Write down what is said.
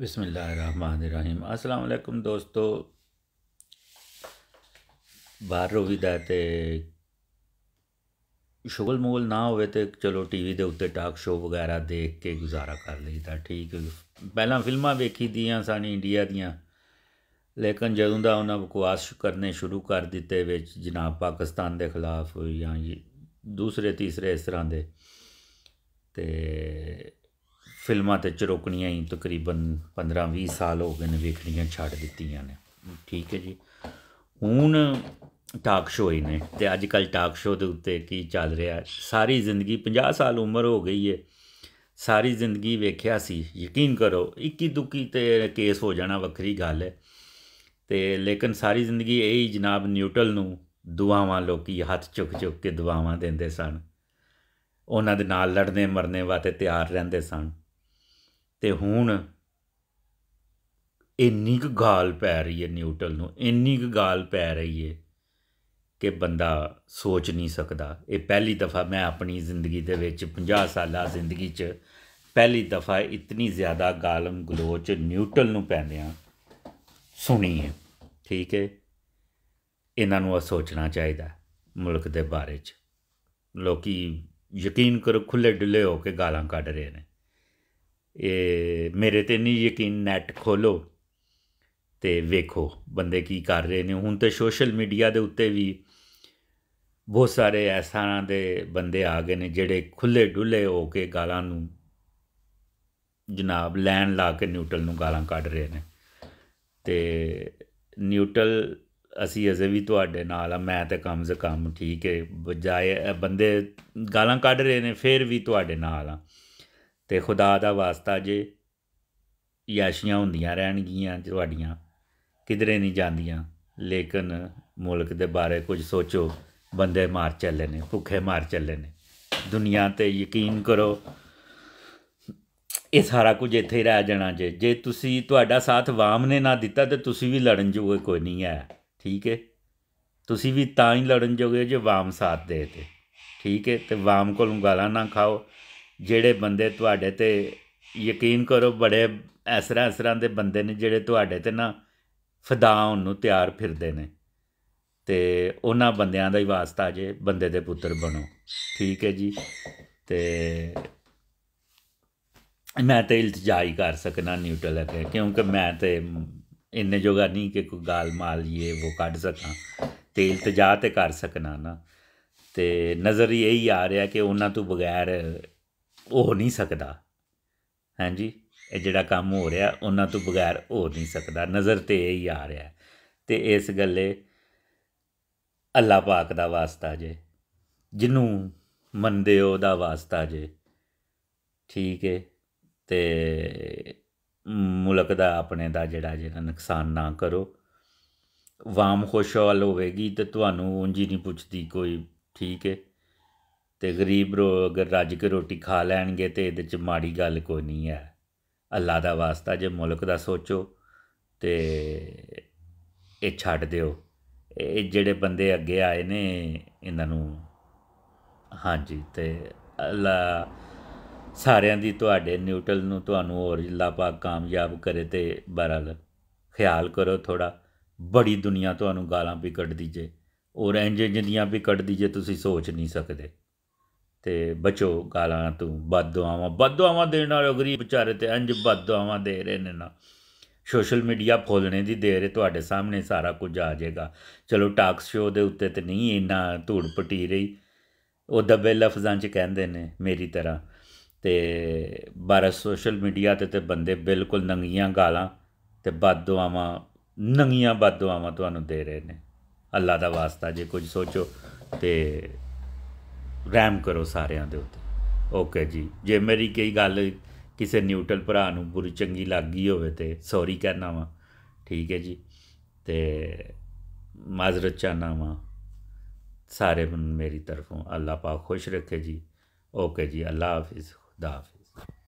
ਬਿਸਮਿਲ੍ਲਾਹਿਰਰahmanirrahim ਅਸਲਾਮ ਅਲੈਕੁਮ ਦੋਸਤੋ ਬਾਹਰ ਰੋਵੀ ਦਾ ਤੇ ਸ਼ੁਗਲ ਮੂਲ ਨਾ ਹੋਵੇ ਤੇ ਚਲੋ ਟੀਵੀ ਦੇ ਉੱਤੇ ਟਾਕ ਸ਼ੋਅ ਵਗੈਰਾ ਦੇਖ ਕੇ ਗੁਜ਼ਾਰਾ ਕਰ ਲਈਦਾ ਠੀਕ ਪਹਿਲਾਂ ਫਿਲਮਾਂ ਵੇਖੀ ਦੀਆਂ ਸਾਨੀ ਇੰਡੀਆ ਦੀਆਂ ਲੇਕਿਨ ਜਦੋਂ ਦਾ ਉਹਨਾਂ ਬਕਵਾਸ ਕਰਨੇ ਸ਼ੁਰੂ ਕਰ ਦਿੱਤੇ ਵਿੱਚ ਜਨਾਬ ਪਾਕਿਸਤਾਨ ਦੇ ਖਿਲਾਫ ਜਾਂ ਦੂਸਰੇ ਤੀਸਰੇ ਇਸ ਤਰ੍ਹਾਂ ਦੇ ਤੇ ਫਿਲਮਾਂ ਤੇ ਚਰੋਕਣੀਆਂ ਹੀ ਤਕਰੀਬਨ 15-20 ਸਾਲ ਹੋ ਗਏ ਨੇ ਵੇਖਣੀਆਂ ਛੱਡ ਦਿੱਤੀਆਂ ਨੇ ਠੀਕ ਹੈ ਜੀ ਹੁਣ ਟਾਕ ਸ਼ੋਅ ਹੀ ਨੇ ਤੇ ਅੱਜ ਕੱਲ ਟਾਕ ਸ਼ੋਅ ਦੇ ਉੱਤੇ ਕੀ ਚੱਲ ਰਿਹਾ ਸਾਰੀ ਜ਼ਿੰਦਗੀ 50 ਸਾਲ ਉਮਰ ਹੋ ਗਈ ਹੈ ਸਾਰੀ ਜ਼ਿੰਦਗੀ ਵੇਖਿਆ ਸੀ ਯਕੀਨ ਕਰੋ ਇੱਕੀ ਦੁੱਕੀ ਤੇ ਕੇਸ ਹੋ ਜਾਣਾ ਵੱਖਰੀ ਗੱਲ ਹੈ ਤੇ ਲੇਕਿਨ ਸਾਰੀ ਜ਼ਿੰਦਗੀ ਇਹ ਹੀ ਜਨਾਬ ਨਿਊਟਲ ਨੂੰ ਦੁਆਵਾਂ ਲੋਕੀ ਹੱਥ ਚੁੱਕ ਚੁੱਕ ਕੇ ਦੁਆਵਾਂ ਦਿੰਦੇ ਸਨ ਉਹਨਾਂ ਦੇ ਨਾਲ ਲੜਨੇ ਮਰਨੇ ਵਾਤੇ ਤਿਆਰ ਰਹਿੰਦੇ ਸਨ ਤੇ ਹੁਣ ਇੰਨੀ ਕੁ ਗਾਲ ਪੈ ਰਹੀ ਹੈ ਨਿਊਟਲ ਨੂੰ ਇੰਨੀ ਕੁ ਗਾਲ ਪੈ ਰਹੀ ਹੈ ਕਿ ਬੰਦਾ ਸੋਚ ਨਹੀਂ ਸਕਦਾ ਇਹ ਪਹਿਲੀ ਦਫਾ ਮੈਂ ਆਪਣੀ ਜ਼ਿੰਦਗੀ ਦੇ ਵਿੱਚ 50 ਸਾਲਾ ਜ਼ਿੰਦਗੀ 'ਚ ਪਹਿਲੀ ਦਫਾ ਇਤਨੀ ਜ਼ਿਆਦਾ ਗਾਲਮ ਗਲੋਚ ਨਿਊਟਲ ਨੂੰ ਪੈਂਦਿਆਂ ਸੁਣੀ ਹੈ ਠੀਕ ਹੈ ਇਹਨਾਂ ਨੂੰ ਸੋਚਣਾ ਚਾਹੀਦਾ ਮੁਲਕ ਦੇ ਬਾਰੇ 'ਚ ਲੋਕੀ ਯਕੀਨ ਕਰੋ ਖੁੱਲੇ ਡੁੱਲੇ ਹੋ ਕੇ ਗਾਲਾਂ ਕੱਢ ਰਹੇ ਨੇ ਇਹ ਮੇਰੇ ਤੇ ਨਹੀਂ ਯਕੀਨ ਨੈਟ ਖੋਲੋ ਤੇ ਵੇਖੋ ਬੰਦੇ ਕੀ ਕਰ ਰਹੇ ਨੇ ਹੁਣ ਤੇ ਸੋਸ਼ਲ ਮੀਡੀਆ ਦੇ ਉੱਤੇ ਵੀ ਬਹੁਤ ਸਾਰੇ ਐਸਾਂ ਦੇ ਬੰਦੇ ਆ ਗਏ ਨੇ ਜਿਹੜੇ ਖੁੱਲੇ ਡੁੱਲੇ ਹੋ ਕੇ ਗਾਲਾਂ ਨੂੰ ਜਨਾਬ ਲੈਣ ਲਾ ਕੇ ਨਿਊਟਲ ਨੂੰ ਗਾਲਾਂ ਕੱਢ ਰਹੇ ਨੇ ਤੇ ਨਿਊਟਲ ਅਸੀਂ ਅਜੇ ਵੀ ਤੁਹਾਡੇ ਨਾਲ ਆ ਮੈਂ ਤੇ ਕੰਮ ਸੇ ਕੰਮ ਠੀਕ ਹੈ ਬਜਾਏ ਬੰਦੇ ਗਾਲਾਂ ਕੱਢ ਰਹੇ ਨੇ ਫੇਰ ਵੀ ਤੁਹਾਡੇ ਨਾਲ ਆ ਤੇ ਖੁਦਾ ਦਾ ਵਾਸਤਾ ਜੇ ਯਾਸ਼ੀਆਂ ਹੁੰਦੀਆਂ ਰਹਿਣਗੀਆਂ ਤੁਹਾਡੀਆਂ ਕਿਧਰੇ ਨਹੀਂ ਜਾਂਦੀਆਂ ਲੇਕਿਨ ਮੁਲਕ ਦੇ ਬਾਰੇ ਕੁਝ ਸੋਚੋ ਬੰਦੇ ਮਾਰ ਚੱਲੇ ਨੇ ਭੁੱਖੇ ਮਾਰ ਚੱਲੇ ਨੇ ਦੁਨੀਆ ਤੇ ਯਕੀਨ ਕਰੋ ਇਹ ਸਾਰਾ ਕੁਝ ਇੱਥੇ ਹੀ ਰਹਿ ਜਾਣਾ ਜੇ ਜੇ ਤੁਸੀਂ ਤੁਹਾਡਾ ਸਾਥ ਵਾਮ ਨੇ ਨਾ ਦਿੱਤਾ ਤੇ ਤੁਸੀਂ ਵੀ ਲੜਨ ਜੋਗੇ ਕੋਈ ਨਹੀਂ ਹੈ ਠੀਕ ਹੈ ਤੁਸੀਂ ਵੀ ਤਾਂ ਹੀ ਲੜਨ ਜੋਗੇ ਜੇ ਵਾਮ ਸਾਥ ਦੇ ਤੇ ਠੀਕ ਹੈ ਤੇ ਵਾਮ ਕੋਲੋਂ ਗਾਲਾਂ ਨਾ ਖਾਓ ਜਿਹੜੇ ਬੰਦੇ ਤੁਹਾਡੇ ਤੇ ਯਕੀਨ ਕਰੋ ਬੜੇ ਐਸਰਾ ਐਸਰਾ ਦੇ ਬੰਦੇ ਨੇ ਜਿਹੜੇ ਤੁਹਾਡੇ ਤੇ ਨਾ ਫਦਾ ਹੋਣ ਨੂੰ ਤਿਆਰ ਫਿਰਦੇ ਨੇ ਤੇ ਉਹਨਾਂ ਬੰਦਿਆਂ ਦਾ ਹੀ ਵਾਸਤਾ ਜੇ ਬੰਦੇ ਦੇ ਪੁੱਤਰ ਬਣੋ ਠੀਕ ਹੈ ਜੀ ਤੇ ਮੈਂ ਤੇ ਇਲਤਜਾ ਹੀ ਕਰ ਸਕਣਾ ਨਿਊਟਰਲ ਹੈ ਕਿਉਂਕਿ ਮੈਂ ਤੇ ਇੰਨੇ ਜੋਗਾ ਨਹੀਂ ਕਿ ਕੋਈ ਗਾਲ ਮਾਲ ਇਹ ਉਹ ਕੱਢ ਸਕਾਂ ਤੇ ਇਲਤਜਾ ਤੇ ਕਰ ਸਕਣਾ ਨਾ ਤੇ ਨਜ਼ਰ ਇਹੀ ਆ ਰਿਹਾ ਕਿ ਉਹਨਾਂ ਤੋਂ ਬਗੈਰ ਹੋ ਨਹੀਂ ਸਕਦਾ ਹਾਂਜੀ ਇਹ ਜਿਹੜਾ ਕੰਮ ਹੋ ਰਿਹਾ ਉਹਨਾਂ ਤੋਂ ਬਗੈਰ ਹੋ ਨਹੀਂ ਸਕਦਾ ਨਜ਼ਰ ਤੇ ਇਹ ਹੀ ਆ ਰਿਹਾ ਤੇ ਇਸ ਗੱਲੇ ਅੱਲਾ ਪਾਕ ਦਾ ਵਾਸਤਾ ਜੇ ਜਿਹਨੂੰ ਮੰਨਦੇ ਹੋ ਦਾ ਵਾਸਤਾ ਜੇ ਠੀਕ ਹੈ ਤੇ ਮੁਲਕ ਦਾ ਆਪਣੇ ਦਾ ਜਿਹੜਾ ਜਿਹੜਾ ਨੁਕਸਾਨ ਨਾ ਕਰੋ ਵਾਮ ਖੁਸ਼ਹਾਲ ਹੋਵੇਗੀ ਤੇ ਤੁਹਾਨੂੰ ਉਂਝ ਹੀ ਨਹੀਂ ਪੁੱਛਦੀ ਕੋਈ ਠੀਕ ਹੈ ਤੇ ਗਰੀਬ ਰੋ ਅਗਰ ਰੱਜ ਕੇ ਰੋਟੀ ਖਾ ਲੈਣਗੇ ਤੇ ਇਹਦੇ 'ਚ ਮਾੜੀ ਗੱਲ ਕੋਈ ਨਹੀਂ ਹੈ ਅੱਲਾ ਦਾ ਵਾਸਤਾ ਜੇ ਮੁਲਕ ਦਾ ਸੋਚੋ ਤੇ ਇਹ ਛੱਡ ਦਿਓ ਇਹ ਜਿਹੜੇ ਬੰਦੇ ਅੱਗੇ ਆਏ ਨੇ ਇਹਨਾਂ ਨੂੰ ਹਾਂਜੀ ਤੇ ਅੱਲਾ ਸਾਰਿਆਂ ਦੀ ਤੁਹਾਡੇ ਨਿਊਟਲ ਨੂੰ ਤੁਹਾਨੂੰ ਹੋਰ ਜਿੱਲਾ ਪਾਕ ਕਾਮਯਾਬ ਕਰੇ ਤੇ ਬਹਰਾਲ ਖਿਆਲ ਕਰੋ ਥੋੜਾ ਬੜੀ ਦੁਨੀਆ ਤੁਹਾਨੂੰ ਗਾਲਾਂ ਵੀ ਕੱਢਦੀ ਜੇ ਔਰ ਇੰਜ ਜਿੰਦੀਆਂ ਵੀ ਕੱਢਦੀ ਜੇ ਤੁਸੀਂ ਸੋਚ ਨਹੀਂ ਸਕਦੇ ਤੇ ਬਚੋ ਗਾਲਾਂ ਤੋਂ ਬਦਦੁਆਵਾਂ ਬਦਦੁਆਵਾਂ ਦੇਣ ਵਾਲੇ ਗਰੀਬ ਵਿਚਾਰੇ ਤੇ ਅੰਜ ਬਦਦੁਆਵਾਂ ਦੇ ਰਹੇ ਨੇ ਨਾ ਸੋਸ਼ਲ ਮੀਡੀਆ ਖੋਲਣੇ ਦੀ ਦੇਰ ਹੈ ਤੁਹਾਡੇ ਸਾਹਮਣੇ ਸਾਰਾ ਕੁਝ ਆ ਜਾਏਗਾ ਚਲੋ ਟਾਕ ਸ਼ੋਅ ਦੇ ਉੱਤੇ ਤੇ ਨਹੀਂ ਇੰਨਾ ਧੂੜ ਪਟੀ ਰਹੀ ਉਹ ਦੱਬੇ ਲਫ਼ਜ਼ਾਂ 'ਚ ਕਹਿੰਦੇ ਨੇ ਮੇਰੀ ਤਰ੍ਹਾਂ ਤੇ ਬਾਰੇ ਸੋਸ਼ਲ ਮੀਡੀਆ ਤੇ ਤੇ ਬੰਦੇ ਬਿਲਕੁਲ ਨੰਗੀਆਂ ਗਾਲਾਂ ਤੇ ਬਦਦੁਆਵਾਂ ਨੰਗੀਆਂ ਬਦਦੁਆਵਾਂ ਤੁਹਾਨੂੰ ਦੇ ਰਹੇ ਨੇ ਅੱਲਾ ਦਾ ਵਾਸਤਾ ਜੇ ਕੁਝ ਸੋਚੋ ਤੇ ਰਹਿਮ ਕਰੋ ਸਾਰਿਆਂ ਦੇ ਉੱਤੇ ਓਕੇ ਜੀ ਜੇ ਮੇਰੀ ਕੋਈ ਗੱਲ ਕਿਸੇ ਨਿਊਟਰਲ ਭਰਾ ਨੂੰ ਬੁਰੀ ਚੰਗੀ ਲੱਗੀ ਹੋਵੇ ਤੇ ਸੌਰੀ ਕਹਿਣਾ ਵਾ ਠੀਕ ਹੈ ਜੀ ਤੇ ਮਾਜ਼ਰਤ ਚਾਹਨਾ ਵਾ ਸਾਰੇ ਮੇਰੀ ਤਰਫੋਂ ਅੱਲਾਹ ਪਾਕ ਖੁਸ਼ ਰੱਖੇ ਜੀ ਓਕੇ ਜੀ ਅੱਲਾਹ ਹਾਫਿਜ਼ ਖੁਦਾ